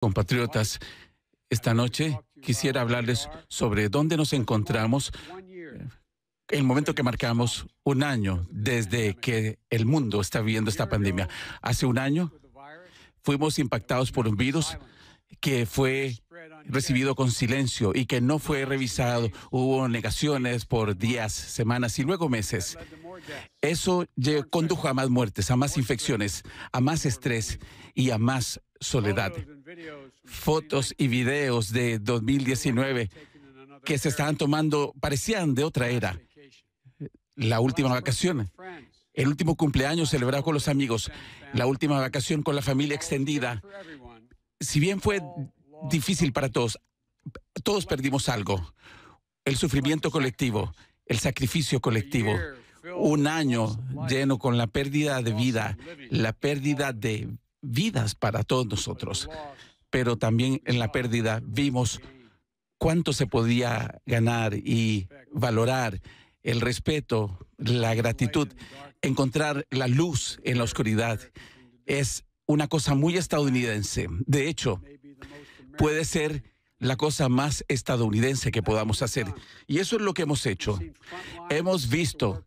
compatriotas, esta noche quisiera hablarles sobre dónde nos encontramos eh, el momento que marcamos un año desde que el mundo está viviendo esta pandemia. Hace un año fuimos impactados por un virus que fue recibido con silencio y que no fue revisado. Hubo negaciones por días, semanas y luego meses. Eso condujo a más muertes, a más infecciones, a más estrés y a más soledad fotos y videos de 2019 que se estaban tomando parecían de otra era. La última vacación, el último cumpleaños celebrado con los amigos, la última vacación con la familia extendida. Si bien fue difícil para todos, todos perdimos algo. El sufrimiento colectivo, el sacrificio colectivo, un año lleno con la pérdida de vida, la pérdida de vidas para todos nosotros, pero también en la pérdida vimos cuánto se podía ganar y valorar el respeto, la gratitud, encontrar la luz en la oscuridad. Es una cosa muy estadounidense. De hecho, puede ser la cosa más estadounidense que podamos hacer. Y eso es lo que hemos hecho. Hemos visto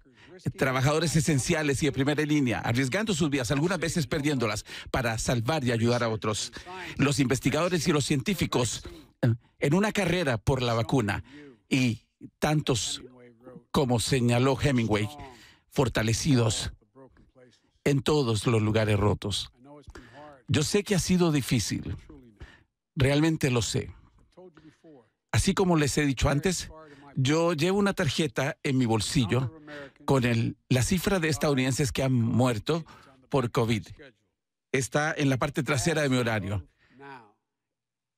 trabajadores esenciales y de primera línea, arriesgando sus vidas, algunas veces perdiéndolas, para salvar y ayudar a otros. Los investigadores y los científicos eh, en una carrera por la vacuna y tantos como señaló Hemingway, fortalecidos en todos los lugares rotos. Yo sé que ha sido difícil, realmente lo sé. Así como les he dicho antes, yo llevo una tarjeta en mi bolsillo con la cifra de estadounidenses que han muerto por COVID. Está en la parte trasera de mi horario.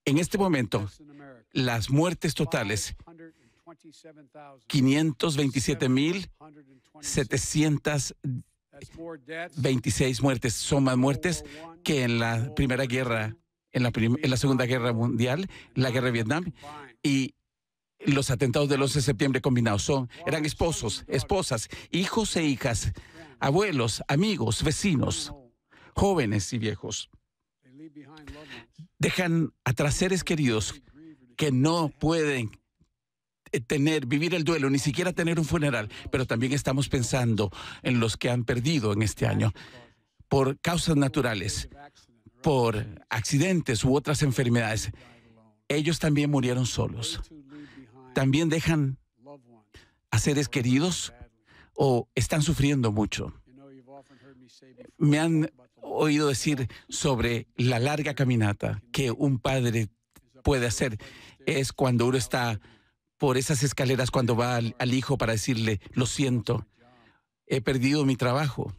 En este momento, las muertes totales, 527.726 muertes, son más muertes que en la Primera Guerra, en la, Segunda Guerra Mundial, la Guerra de Vietnam, los atentados del 11 de septiembre combinados son, eran esposos, esposas, hijos e hijas, abuelos, amigos, vecinos, jóvenes y viejos. Dejan atrás seres queridos que no pueden eh, tener, vivir el duelo, ni siquiera tener un funeral, pero también estamos pensando en los que han perdido en este año por causas naturales, por accidentes u otras enfermedades. Ellos también murieron solos también dejan a seres queridos o están sufriendo mucho. Me han oído decir sobre la larga caminata que un padre puede hacer. Es cuando uno está por esas escaleras, cuando va al, hijo para decirle, lo siento, he perdido mi trabajo,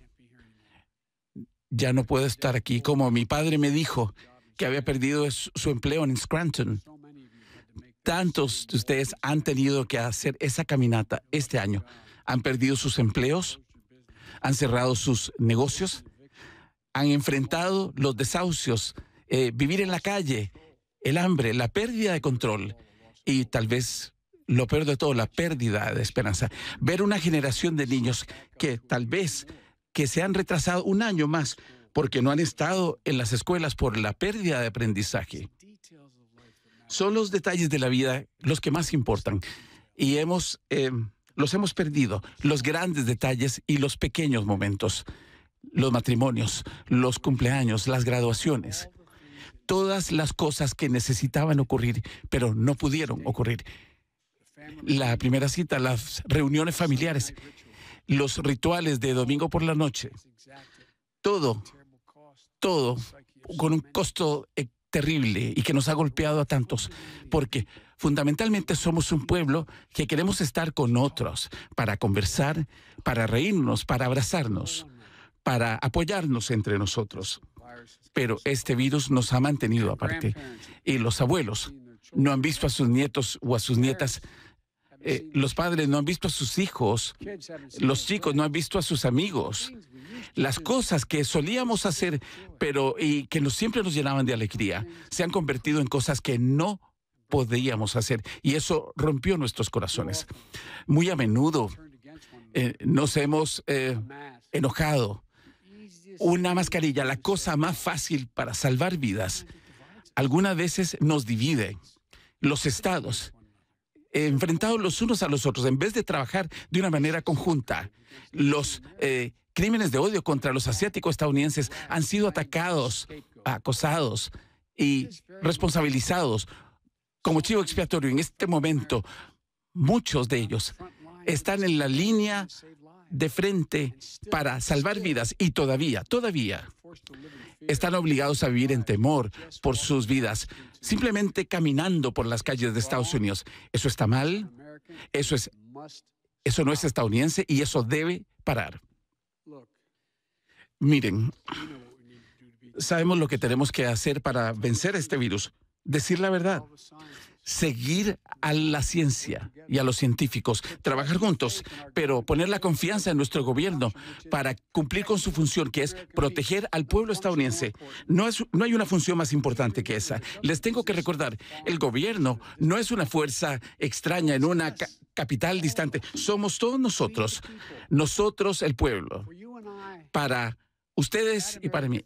ya no puedo estar aquí. Como mi padre me dijo que había perdido su empleo en Scranton tantos de ustedes han tenido que hacer esa caminata este año. Han perdido sus empleos, han cerrado sus negocios, han enfrentado los desahucios, eh, vivir en la calle, el hambre, la pérdida de control y tal vez lo peor de todo, la pérdida de esperanza. Ver una generación de niños que tal vez que se han retrasado un año más porque no han estado en las escuelas por la pérdida de aprendizaje. Son los detalles de la vida los que más importan y hemos, eh, los hemos perdido, los grandes detalles y los pequeños momentos, los matrimonios, los cumpleaños, las graduaciones, todas las cosas que necesitaban ocurrir, pero no pudieron ocurrir. La primera cita, las reuniones familiares, los rituales de domingo por la noche, todo, todo con un costo terrible y que nos ha golpeado a tantos, porque fundamentalmente somos un pueblo que queremos estar con otros para conversar, para reírnos, para abrazarnos, para apoyarnos entre nosotros. Pero este virus nos ha mantenido aparte y los abuelos no han visto a sus nietos o a sus nietas eh, los padres no han visto a sus hijos, los chicos no han visto a sus amigos, las cosas que solíamos hacer, pero y que siempre nos llenaban de alegría, se han convertido en cosas que no podíamos hacer y eso rompió nuestros corazones. Muy a menudo eh, nos hemos eh, enojado. Una mascarilla, la cosa más fácil para salvar vidas, algunas veces nos divide. Los estados, enfrentados los unos a los otros, en vez de trabajar de una manera conjunta, los eh, crímenes de odio contra los asiáticos estadounidenses han sido atacados, acosados y responsabilizados como chivo expiatorio. En este momento, muchos de ellos están en la línea de frente para salvar vidas y todavía, todavía están obligados a vivir en temor por sus vidas, simplemente caminando por las calles de Estados Unidos. Eso está mal, eso es eso no es estadounidense y eso debe parar. Miren, sabemos lo que tenemos que hacer para vencer este virus. Decir la verdad, seguir a la ciencia y a los científicos, trabajar juntos, pero poner la confianza en nuestro gobierno para cumplir con su función, que es proteger al pueblo estadounidense. No, es, no hay una función más importante que esa. Les tengo que recordar, el gobierno no es una fuerza extraña en una capital distante. Somos todos nosotros, nosotros el pueblo, para ustedes y para mí.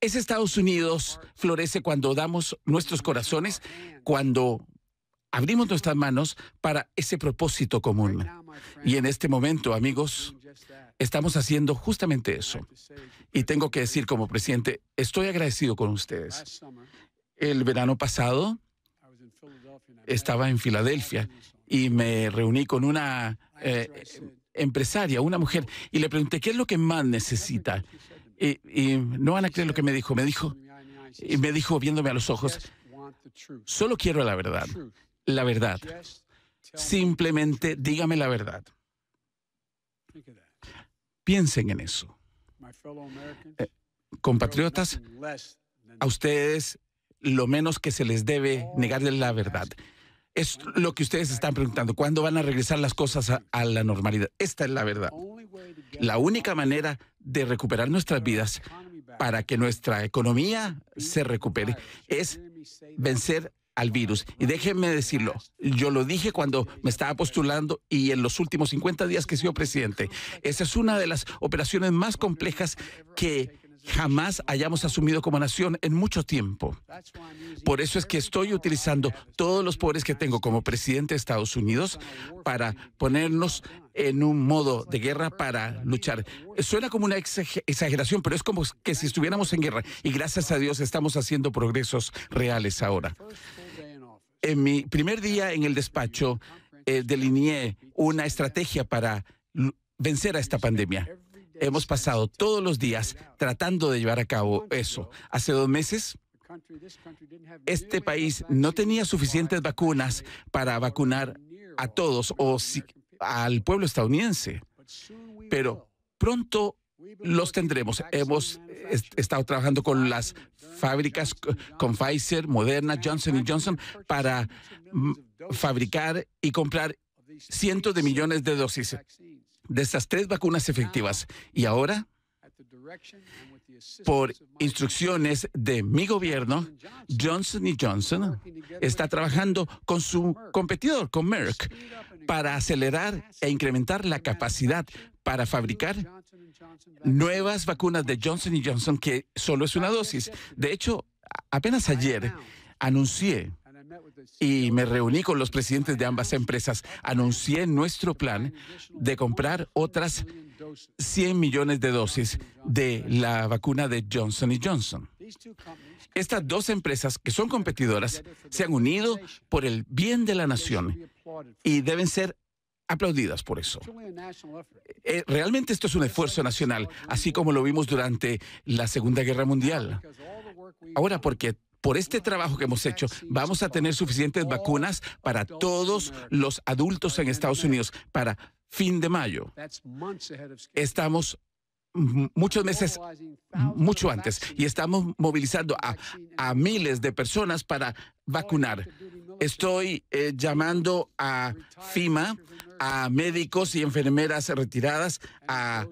ese Estados Unidos florece cuando damos nuestros corazones, cuando abrimos nuestras manos para ese propósito común. Y en este momento, amigos, estamos haciendo justamente eso. Y tengo que decir como presidente, estoy agradecido con ustedes. El verano pasado estaba en Filadelfia y me reuní con una eh, empresaria, una mujer, y le pregunté, ¿qué es lo que más necesita? Y, no van a creer lo que me dijo. Me dijo, y me dijo viéndome a los ojos, solo quiero la verdad, la verdad. Simplemente dígame la verdad. Piensen en eso. Eh, compatriotas, a ustedes lo menos que se les debe negarles la verdad. Es lo que ustedes están preguntando. ¿Cuándo van a regresar las cosas a, la normalidad? Esta es la verdad. La única manera de recuperar nuestras vidas para que nuestra economía se recupere es vencer al virus. Y déjenme decirlo, yo lo dije cuando me estaba postulando y en los últimos 50 días que he sido presidente, esa es una de las operaciones más complejas que jamás hayamos asumido como nación en mucho tiempo. Por eso es que estoy utilizando todos los poderes que tengo como presidente de Estados Unidos para ponernos en un modo de guerra para luchar. Suena como una exageración, pero es como que si estuviéramos en guerra y gracias a Dios estamos haciendo progresos reales ahora. En mi primer día en el despacho eh, delineé una estrategia para vencer a esta pandemia. Hemos pasado todos los días tratando de llevar a cabo eso. Hace dos meses, este país no tenía suficientes vacunas para vacunar a todos o al pueblo estadounidense, pero pronto los tendremos. Hemos estado trabajando con las fábricas, con Pfizer, Moderna, Johnson Johnson, para fabricar y comprar cientos de millones de dosis de estas tres vacunas efectivas. Y ahora, por instrucciones de mi gobierno, Johnson Johnson está trabajando con su competidor, con Merck, para acelerar e incrementar la capacidad para fabricar nuevas vacunas de Johnson Johnson, que solo es una dosis. De hecho, apenas ayer anuncié y me reuní con los presidentes de ambas empresas. Anuncié nuestro plan de comprar otras 100 millones de dosis de la vacuna de Johnson Johnson. Estas dos empresas que son competidoras se han unido por el bien de la nación y deben ser aplaudidas por eso. Eh, realmente esto es un esfuerzo nacional, así como lo vimos durante la Segunda Guerra Mundial. Ahora, porque por este trabajo que hemos hecho, vamos a tener suficientes vacunas para todos los adultos en Estados Unidos para fin de mayo. Estamos muchos meses, mucho antes, y estamos movilizando a, miles de personas para vacunar. Estoy eh, llamando a FIMA, a médicos y enfermeras retiradas, a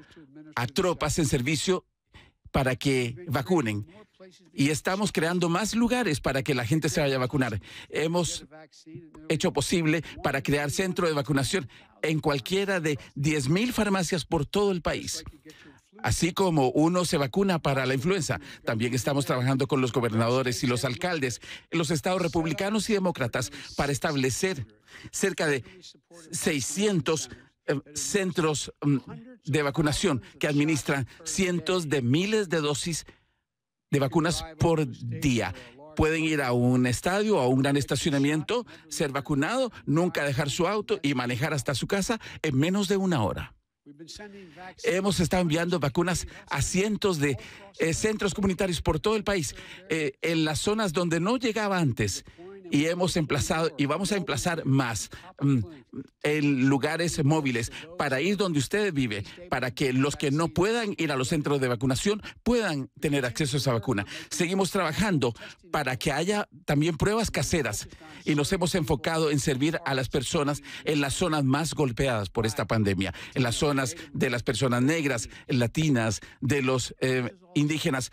tropas en servicio para que vacunen y estamos creando más lugares para que la gente se vaya a vacunar. Hemos hecho posible para crear centro de vacunación en cualquiera de 10.000 farmacias por todo el país. Así como uno se vacuna para la influenza, también estamos trabajando con los gobernadores y los alcaldes, los estados republicanos y demócratas, para establecer cerca de 600 eh, centros mm, de vacunación que administran cientos de miles de dosis de vacunas por día. Pueden ir a un estadio, a un gran estacionamiento, ser vacunado, nunca dejar su auto y manejar hasta su casa en menos de una hora. Hemos estado enviando vacunas a cientos de eh, centros comunitarios por todo el país, eh, en las zonas donde no llegaba antes y hemos emplazado y vamos a emplazar más mm, en lugares móviles para ir donde usted vive, para que los que no puedan ir a los centros de vacunación puedan tener acceso a esa vacuna. Seguimos trabajando para que haya también pruebas caseras y nos hemos enfocado en servir a las personas en las zonas más golpeadas por esta pandemia, en las zonas de las personas negras, latinas, de los eh, indígenas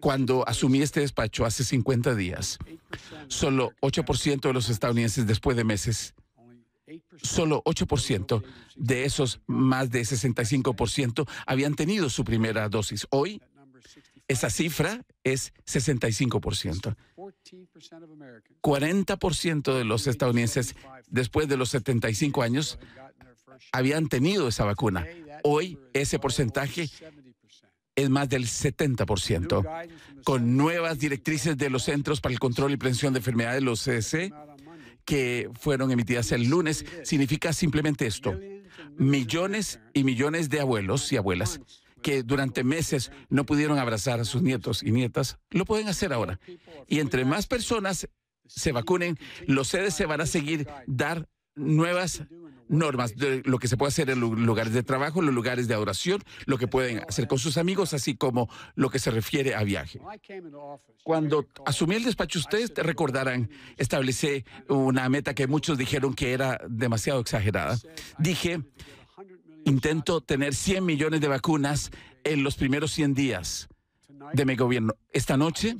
cuando asumí este despacho hace 50 días, solo 8% de los estadounidenses después de meses, solo 8% de esos más de 65% habían tenido su primera dosis. Hoy, esa cifra es 65%. 40% de los estadounidenses después de los 75 años habían tenido esa vacuna. Hoy ese porcentaje es más del 70%. Con nuevas directrices de los Centros para el Control y Prevención de Enfermedades, los CDC, e, que fueron emitidas el lunes, significa simplemente esto. Millones y millones de abuelos y abuelas que durante meses no pudieron abrazar a sus nietos y nietas, lo pueden hacer ahora. Y entre más personas se vacunen, los CDC e van a seguir dar nuevas normas de lo que se puede hacer en los lugares de trabajo, en los lugares de adoración, lo que pueden hacer con sus amigos, así como lo que se refiere a viaje. Cuando asumí el despacho, ustedes recordarán, establecí una meta que muchos dijeron que era demasiado exagerada. Dije, intento tener 100 millones de vacunas en los primeros 100 días de mi gobierno. Esta noche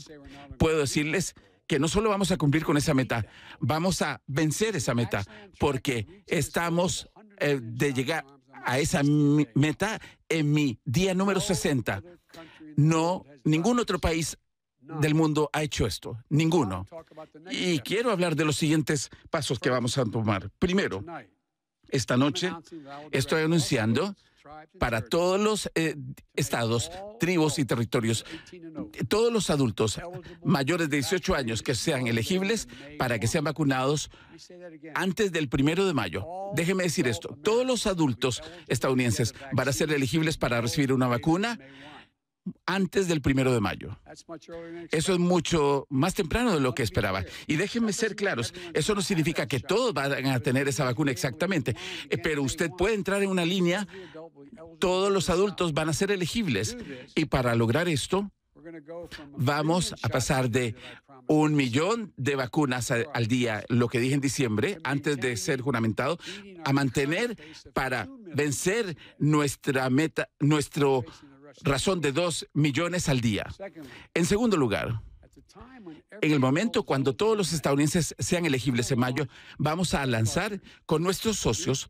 puedo decirles no solo vamos a cumplir con esa meta, vamos a vencer esa meta, porque estamos eh, de llegar a esa meta en mi día número 60. No, ningún otro país del mundo ha hecho esto, ninguno. Y quiero hablar de los siguientes pasos que vamos a tomar. Primero, esta noche estoy anunciando para todos los eh, estados, tribus y territorios, todos los adultos mayores de 18 años que sean elegibles para que sean vacunados antes del primero de mayo. Déjeme decir esto, todos los adultos estadounidenses van a ser elegibles para recibir una vacuna antes del primero de mayo. Eso es mucho más temprano de lo que esperaba. Y déjenme ser claros, eso no significa que todos van a tener esa vacuna exactamente, eh, pero usted puede entrar en una línea todos los adultos van a ser elegibles. Y para lograr esto, vamos a pasar de un millón de vacunas al día, lo que dije en diciembre, antes de ser juramentado, a mantener para vencer nuestra meta, nuestro razón de dos millones al día. En segundo lugar, en el momento cuando todos los estadounidenses sean elegibles en mayo, vamos a lanzar con nuestros socios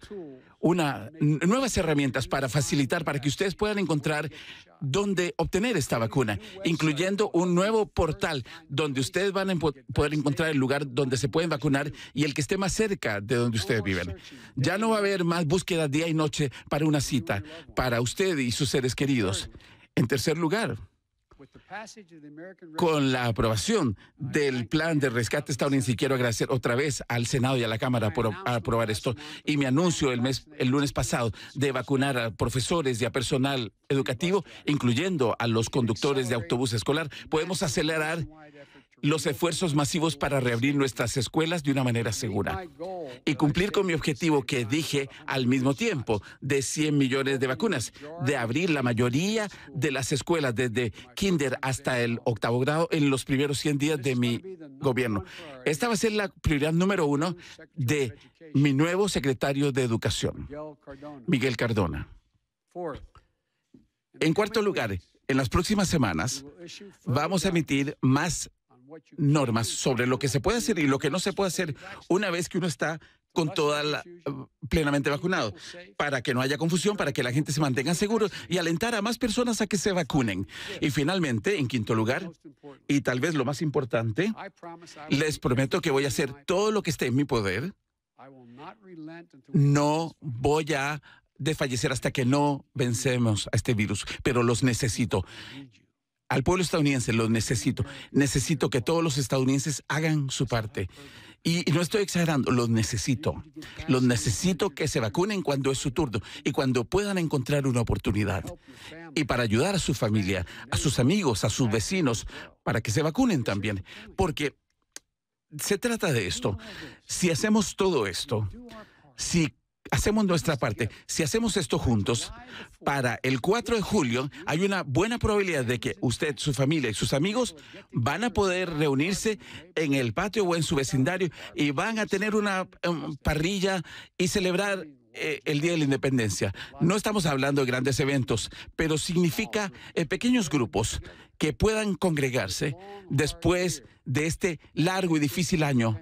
una, nuevas herramientas para facilitar, para que ustedes puedan encontrar dónde obtener esta vacuna, incluyendo un nuevo portal donde ustedes van a poder encontrar el lugar donde se pueden vacunar y el que esté más cerca de donde ustedes viven. Ya no va a haber más búsqueda día y noche para una cita, para usted y sus seres queridos. En tercer lugar, con la aprobación del plan de rescate estadounidense, quiero agradecer otra vez al Senado y a la Cámara por aprobar esto, y mi anuncio el, mes, el lunes pasado de vacunar a profesores y a personal educativo, incluyendo a los conductores de autobús escolar, podemos acelerar los esfuerzos masivos para reabrir nuestras escuelas de una manera segura y cumplir con mi objetivo que dije al mismo tiempo de 100 millones de vacunas, de abrir la mayoría de las escuelas desde kinder hasta el octavo grado en los primeros 100 días de mi gobierno. Esta va a ser la prioridad número uno de mi nuevo secretario de Educación, Miguel Cardona. En cuarto lugar, en las próximas semanas vamos a emitir más normas sobre lo que se puede hacer y lo que no se puede hacer una vez que uno está con toda la, eh, plenamente vacunado, para que no haya confusión, para que la gente se mantenga seguro y alentar a más personas a que se vacunen. Y finalmente, en quinto lugar, y tal vez lo más importante, les prometo que voy a hacer todo lo que esté en mi poder. No voy a desfallecer hasta que no vencemos a este virus, pero los necesito al pueblo estadounidense lo necesito. Necesito que todos los estadounidenses hagan su parte. Y, no estoy exagerando, los necesito. Los necesito que se vacunen cuando es su turno y cuando puedan encontrar una oportunidad. Y para ayudar a su familia, a sus amigos, a sus vecinos, para que se vacunen también. Porque se trata de esto. Si hacemos todo esto, si hacemos nuestra parte. Si hacemos esto juntos, para el 4 de julio hay una buena probabilidad de que usted, su familia y sus amigos van a poder reunirse en el patio o en su vecindario y van a tener una em, parrilla y celebrar eh, el Día de la Independencia. No estamos hablando de grandes eventos, pero significa eh, pequeños grupos que puedan congregarse después de este largo y difícil año.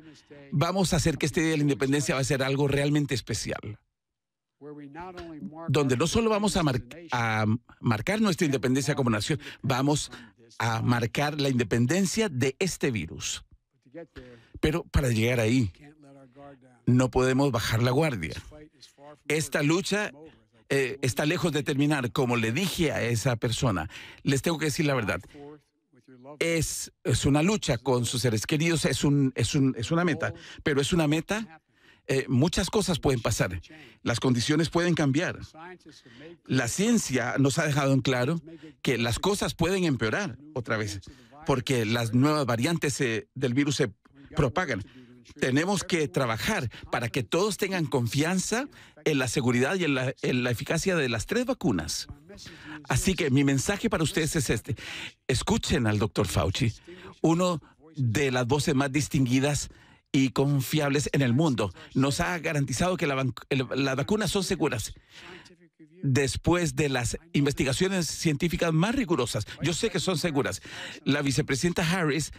Vamos a hacer que este Día de la Independencia va a ser algo realmente especial donde no solo vamos a, marcar nuestra independencia como nación, vamos a marcar la independencia de este virus. Pero para llegar ahí, no podemos bajar la guardia esta lucha eh, está lejos de terminar. Como le dije a esa persona, les tengo que decir la verdad. Es, una lucha con sus seres queridos, es, una meta, pero es una meta eh, muchas cosas pueden pasar, las condiciones pueden cambiar. La ciencia nos ha dejado en claro que las cosas pueden empeorar otra vez, porque las nuevas variantes eh, del virus se propagan. Tenemos que trabajar para que todos tengan confianza en la seguridad y en la, eficacia de las tres vacunas. Así que mi mensaje para ustedes es este. Escuchen al doctor Fauci, uno de las voces más distinguidas y confiables en el mundo. Nos ha garantizado que las vacunas son seguras después de las investigaciones científicas más rigurosas. Yo sé que son seguras. La vicepresidenta Harris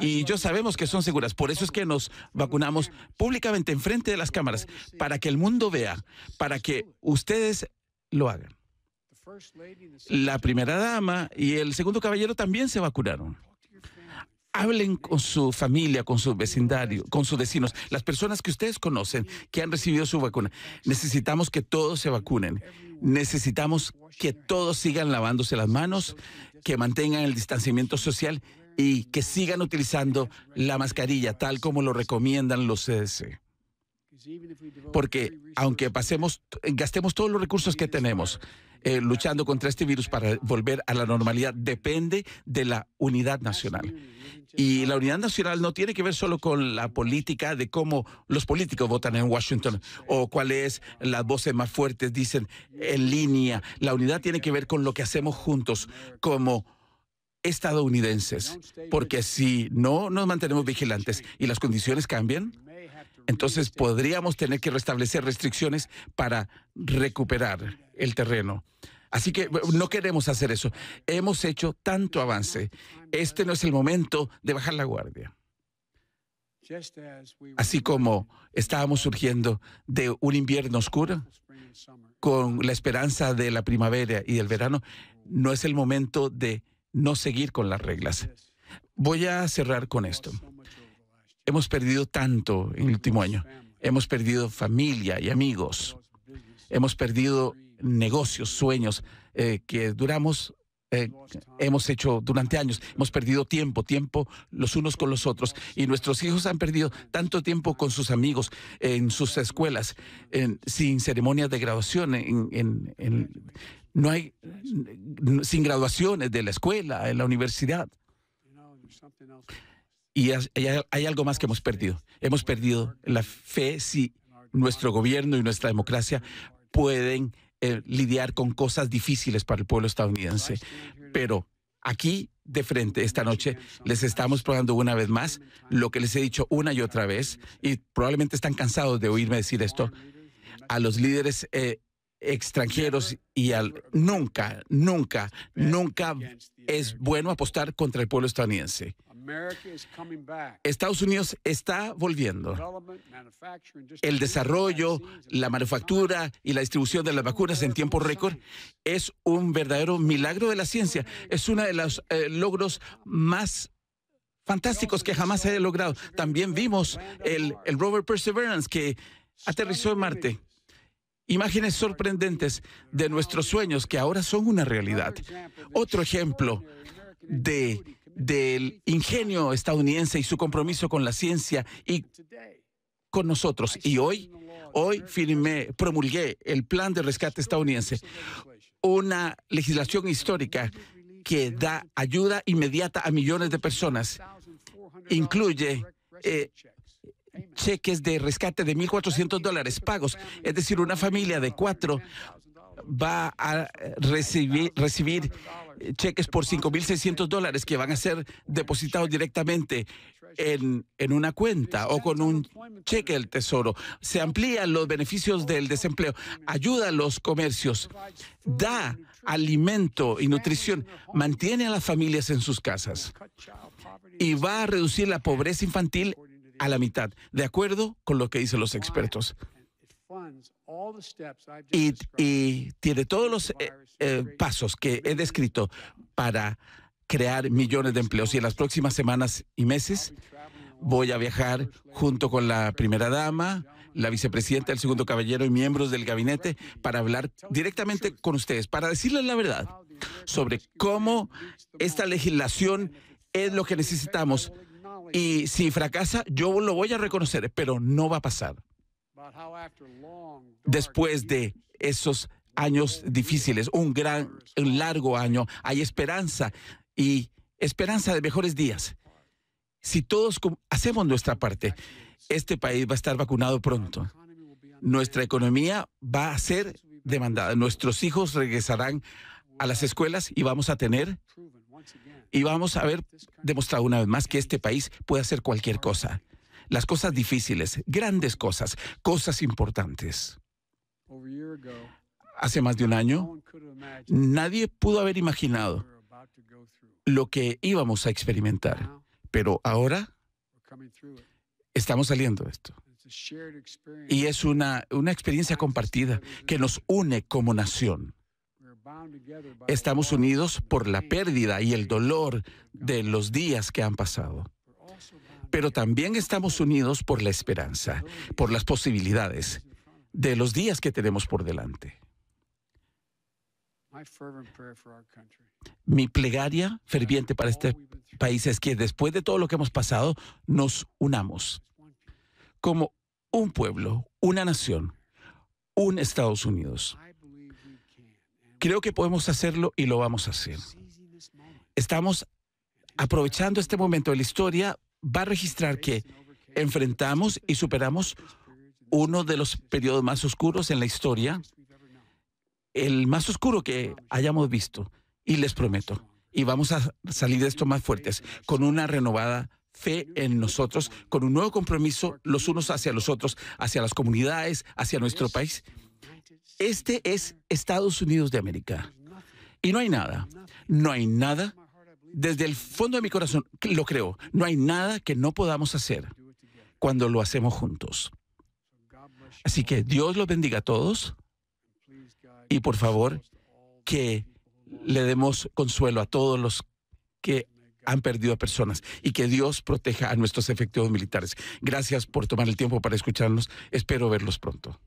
y yo sabemos que son seguras. Por eso es que nos vacunamos públicamente enfrente de las cámaras, para que el mundo vea, para que ustedes lo hagan. La primera dama y el segundo caballero también se vacunaron. Hablen con su familia, con su vecindario, con sus vecinos, las personas que ustedes conocen que han recibido su vacuna. Necesitamos que todos se vacunen. Necesitamos que todos sigan lavándose las manos, que mantengan el distanciamiento social y que sigan utilizando la mascarilla tal como lo recomiendan los CDC. Porque aunque pasemos, gastemos todos los recursos que tenemos eh, luchando contra este virus para volver a la normalidad, depende de la unidad nacional. Y la unidad nacional no tiene que ver solo con la política de cómo los políticos votan en Washington o cuáles las voces más fuertes dicen en línea. La unidad tiene que ver con lo que hacemos juntos como estadounidenses, porque si no nos mantenemos vigilantes y las condiciones cambian, entonces podríamos tener que restablecer restricciones para recuperar el terreno. Así que no queremos hacer eso. Hemos hecho tanto avance. Este no es el momento de bajar la guardia. Así como estábamos surgiendo de un invierno oscuro, con la esperanza de la primavera y del verano, no es el momento de no seguir con las reglas. Voy a cerrar con esto. Hemos perdido tanto en el último año. Hemos perdido familia y amigos. Hemos perdido negocios, sueños eh, que duramos eh, hemos hecho durante años. Hemos perdido tiempo, tiempo los unos con los otros. Y nuestros hijos han perdido tanto tiempo con sus amigos, en sus escuelas, sin ceremonias de graduación, en, en, en no hay sin graduaciones de la escuela, en la universidad. Y hay algo más que hemos perdido. Hemos perdido la fe si nuestro gobierno y nuestra democracia pueden eh, lidiar con cosas difíciles para el pueblo estadounidense. Pero aquí de frente esta noche les estamos probando una vez más lo que les he dicho una y otra vez y probablemente están cansados de oírme decir esto a los líderes eh, extranjeros y al nunca, nunca, nunca es bueno apostar contra el pueblo estadounidense. Estados Unidos está volviendo. El desarrollo, la manufactura y la distribución de las vacunas en tiempo récord es un verdadero milagro de la ciencia. Es uno de los eh, logros más fantásticos que jamás se haya logrado. También vimos el, el rover Perseverance que aterrizó en Marte imágenes sorprendentes de nuestros sueños que ahora son una realidad. Otro ejemplo del ingenio estadounidense y su compromiso con la ciencia y con nosotros. Y hoy, hoy firmé, promulgué el plan de rescate estadounidense, una legislación histórica que da ayuda inmediata a millones de personas. Incluye eh, cheques de rescate de 1.400 dólares pagos. Es decir, una familia de cuatro va a recibir, cheques por 5.600 dólares que van a ser depositados directamente en, en, una cuenta o con un cheque del tesoro. Se amplían los beneficios del desempleo, ayuda a los comercios, da alimento y nutrición, mantiene a las familias en sus casas y va a reducir la pobreza infantil a la mitad, de acuerdo con lo que dicen los expertos. Y, tiene todos los eh, eh, pasos que he descrito para crear millones de empleos. Y en las próximas semanas y meses voy a viajar junto con la primera dama, la vicepresidenta, el segundo caballero y miembros del gabinete para hablar directamente con ustedes, para decirles la verdad sobre cómo esta legislación es lo que necesitamos y si fracasa, yo lo voy a reconocer, pero no va a pasar. Después de esos años difíciles, un gran, un largo año, hay esperanza y esperanza de mejores días. Si todos hacemos nuestra parte, este país va a estar vacunado pronto. Nuestra economía va a ser demandada. Nuestros hijos regresarán a las escuelas y vamos a tener y vamos a haber demostrado una vez más que este país puede hacer cualquier cosa. Las cosas difíciles, grandes cosas, cosas importantes. Hace más de un año, nadie pudo haber imaginado lo que íbamos a experimentar, pero ahora estamos saliendo de esto. Y es una, una experiencia compartida que nos une como nación. Estamos unidos por la pérdida y el dolor de los días que han pasado. Pero también estamos unidos por la esperanza, por las posibilidades de los días que tenemos por delante. Mi plegaria ferviente para este país es que después de todo lo que hemos pasado, nos unamos como un pueblo, una nación, un Estados Unidos. Creo que podemos hacerlo y lo vamos a hacer. Estamos aprovechando este momento de la historia, va a registrar que enfrentamos y superamos uno de los periodos más oscuros en la historia, el más oscuro que hayamos visto. Y les prometo, y vamos a salir de esto más fuertes, con una renovada fe en nosotros, con un nuevo compromiso los unos hacia los otros, hacia las comunidades, hacia nuestro país. Este es Estados Unidos de América. Y no hay nada, no hay nada, desde el fondo de mi corazón lo creo, no hay nada que no podamos hacer cuando lo hacemos juntos. Así que Dios los bendiga a todos y por favor que le demos consuelo a todos los que han perdido a personas y que Dios proteja a nuestros efectivos militares. Gracias por tomar el tiempo para escucharnos. Espero verlos pronto.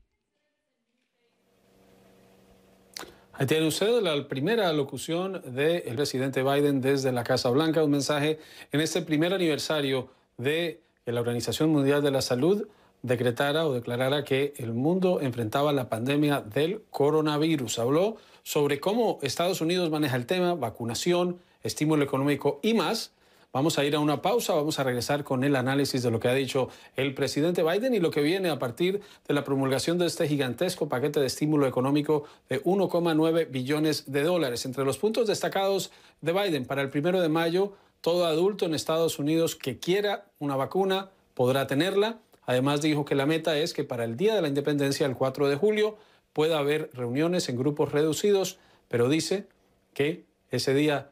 Tiene usted la primera locución del presidente Biden desde la Casa Blanca, un mensaje en este primer aniversario de la Organización Mundial de la Salud decretara o declarara que el mundo enfrentaba la pandemia del coronavirus. Habló sobre cómo Estados Unidos maneja el tema, vacunación, estímulo económico y más. Vamos a ir a una pausa, vamos a regresar con el análisis de lo que ha dicho el presidente Biden y lo que viene a partir de la promulgación de este gigantesco paquete de estímulo económico de 1,9 billones de dólares. Entre los puntos destacados de Biden para el primero de mayo, todo adulto en Estados Unidos que quiera una vacuna podrá tenerla. Además dijo que la meta es que para el Día de la Independencia, el 4 de julio, pueda haber reuniones en grupos reducidos, pero dice que ese día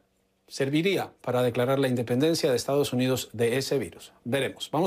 serviría para declarar la independencia de Estados Unidos de ese virus. Veremos. Vamos